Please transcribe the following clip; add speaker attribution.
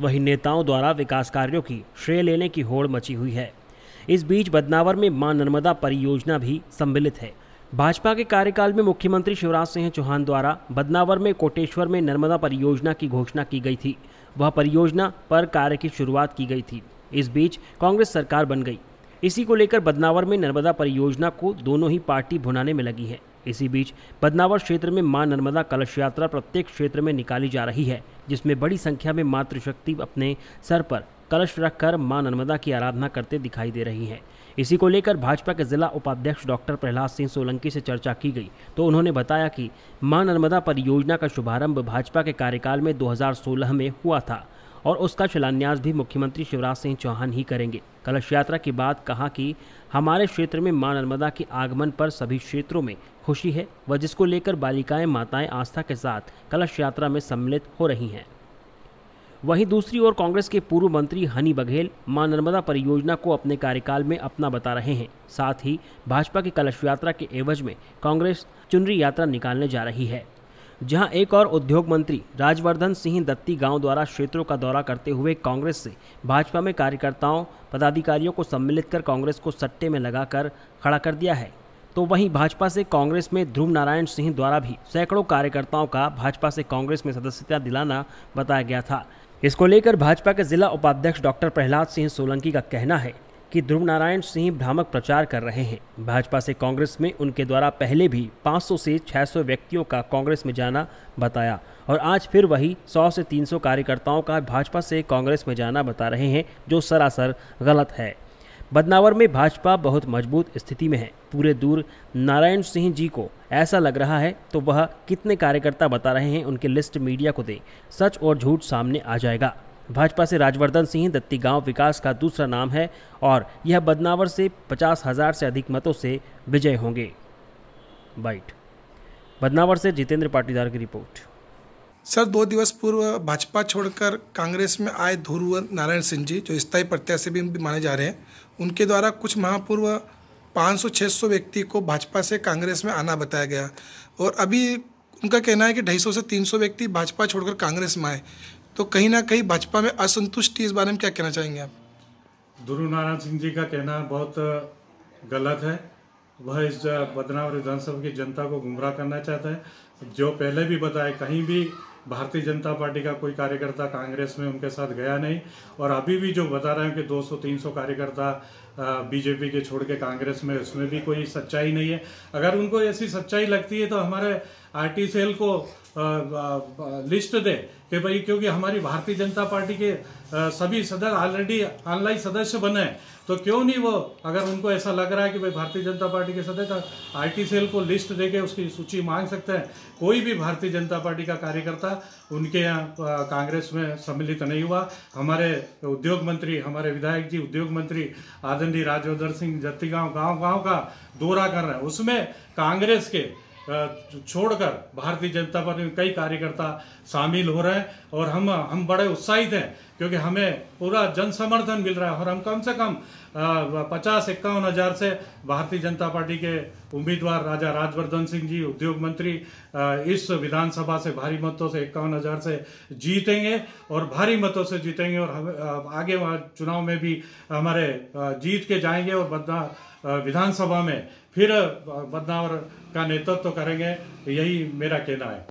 Speaker 1: वहीं नेताओं द्वारा विकास कार्यों की श्रेय लेने की होड़ मची हुई है इस बीच बदनावर में मां नर्मदा परियोजना भी सम्मिलित है भाजपा के कार्यकाल में मुख्यमंत्री शिवराज सिंह चौहान द्वारा बदनावर में कोटेश्वर में नर्मदा परियोजना की घोषणा की गई थी वह परियोजना पर कार्य की शुरुआत की गई थी इस बीच कांग्रेस सरकार बन गई इसी को लेकर बदनावर में नर्मदा परियोजना को दोनों ही पार्टी भुनाने में लगी है इसी बीच बदनावर क्षेत्र में मां नर्मदा कलश यात्रा प्रत्येक क्षेत्र में निकाली जा रही है जिसमें बड़ी संख्या में मातृशक्ति अपने सर पर कलश रखकर मां नर्मदा की आराधना करते दिखाई दे रही हैं इसी को लेकर भाजपा के जिला उपाध्यक्ष डॉक्टर प्रहलाद सिंह सोलंकी से चर्चा की गई तो उन्होंने बताया कि मां नर्मदा परियोजना का शुभारंभ भाजपा के कार्यकाल में 2016 में हुआ था और उसका शिलान्यास भी मुख्यमंत्री शिवराज सिंह चौहान ही करेंगे कलश यात्रा के बाद कहा कि हमारे क्षेत्र में मां नर्मदा के आगमन पर सभी क्षेत्रों में खुशी है व जिसको लेकर बालिकाएं माताएं आस्था के साथ कलश यात्रा में सम्मिलित हो रही हैं वहीं दूसरी ओर कांग्रेस के पूर्व मंत्री हनी बघेल मां नर्मदा परियोजना को अपने कार्यकाल में अपना बता रहे हैं साथ ही भाजपा की कलश यात्रा के एवज में कांग्रेस चुनरी यात्रा निकालने जा रही है जहां एक और उद्योग मंत्री राजवर्धन सिंह दत्ती गांव द्वारा क्षेत्रों का दौरा करते हुए कांग्रेस से भाजपा में कार्यकर्ताओं पदाधिकारियों को सम्मिलित कर कांग्रेस को सट्टे में लगाकर खड़ा कर दिया है तो वहीं भाजपा से कांग्रेस में ध्रुव नारायण सिंह द्वारा भी सैकड़ों कार्यकर्ताओं का भाजपा से कांग्रेस में सदस्यता दिलाना बताया गया था इसको लेकर भाजपा के जिला उपाध्यक्ष डॉक्टर प्रहलाद सिंह सोलंकी का कहना है कि ध्रुव नारायण सिंह भ्रामक प्रचार कर रहे हैं भाजपा से कांग्रेस में उनके द्वारा पहले भी 500 से 600 व्यक्तियों का कांग्रेस में जाना बताया और आज फिर वही 100 से 300 कार्यकर्ताओं का भाजपा से कांग्रेस में जाना बता रहे हैं जो सरासर गलत है बदनावर में भाजपा बहुत मजबूत स्थिति में है पूरे दूर नारायण सिंह जी को ऐसा लग रहा है तो वह कितने कार्यकर्ता बता रहे हैं उनकी लिस्ट मीडिया को दें सच और झूठ सामने आ जाएगा भाजपा से राजवर्धन सिंह दत्ती गांव विकास का दूसरा नाम है और यह बदनावर से पचास हजार से अधिक मतों से विजय होंगे बाइट बदनावर से जितेंद्र पाटीदार की
Speaker 2: रिपोर्ट सर दो दिवस पूर्व भाजपा छोड़कर कांग्रेस में आए ध्रुव नारायण सिंह जी जो स्थायी प्रत्याशी भी माने जा रहे हैं उनके द्वारा कुछ माह पूर्व 500-600 व्यक्ति को भाजपा से कांग्रेस में आना बताया गया और अभी उनका कहना है कि 250 से 300 व्यक्ति भाजपा छोड़कर कांग्रेस में आए तो कहीं ना कहीं भाजपा में असंतुष्टि इस बारे में क्या कहना चाहेंगे आप गुरु नारायण सिंह जी का कहना बहुत गलत
Speaker 3: है वह इस बदनाव विधानसभा की जनता को गुमराह करना चाहता है जो पहले भी बताए कहीं भी भारतीय जनता पार्टी का कोई कार्यकर्ता कांग्रेस में उनके साथ गया नहीं और अभी भी जो बता रहे हैं कि 200-300 कार्यकर्ता बीजेपी के छोड़ के कांग्रेस में उसमें भी कोई सच्चाई नहीं है अगर उनको ऐसी सच्चाई लगती है तो हमारे आरटी सेल को लिस्ट दे कि भाई क्योंकि हमारी भारतीय जनता पार्टी के सभी सदस्य ऑलरेडी ऑनलाइन सदस्य बने हैं तो क्यों नहीं वो अगर उनको ऐसा लग रहा है कि भाई भारतीय जनता पार्टी के सदस्य आर टी सेल को लिस्ट दे के उसकी सूची मांग सकते हैं कोई भी भारतीय जनता पार्टी का कार्यकर्ता उनके यहाँ कांग्रेस में सम्मिलित नहीं हुआ हमारे उद्योग मंत्री हमारे विधायक जी उद्योग मंत्री आदरणीय राजवर्धन सिंह जत्तीगांव गाँव गाँव का दौरा कर रहे हैं उसमें कांग्रेस के छोड़कर भारतीय जनता पार्टी में कई कार्यकर्ता शामिल हो रहे हैं और हम हम बड़े उत्साहित हैं क्योंकि हमें पूरा जन समर्थन मिल रहा है और हम कम से कम पचास इक्यावन हजार से भारतीय जनता पार्टी के उम्मीदवार राजा राजवर्धन सिंह जी उद्योग मंत्री इस विधानसभा से भारी मतों से इक्यावन हजार से जीतेंगे और भारी मतों से जीतेंगे और हम आगे चुनाव में भी हमारे जीत के जाएंगे और बदना विधानसभा में फिर बदनावर का नेतृत्व तो करेंगे यही मेरा कहना है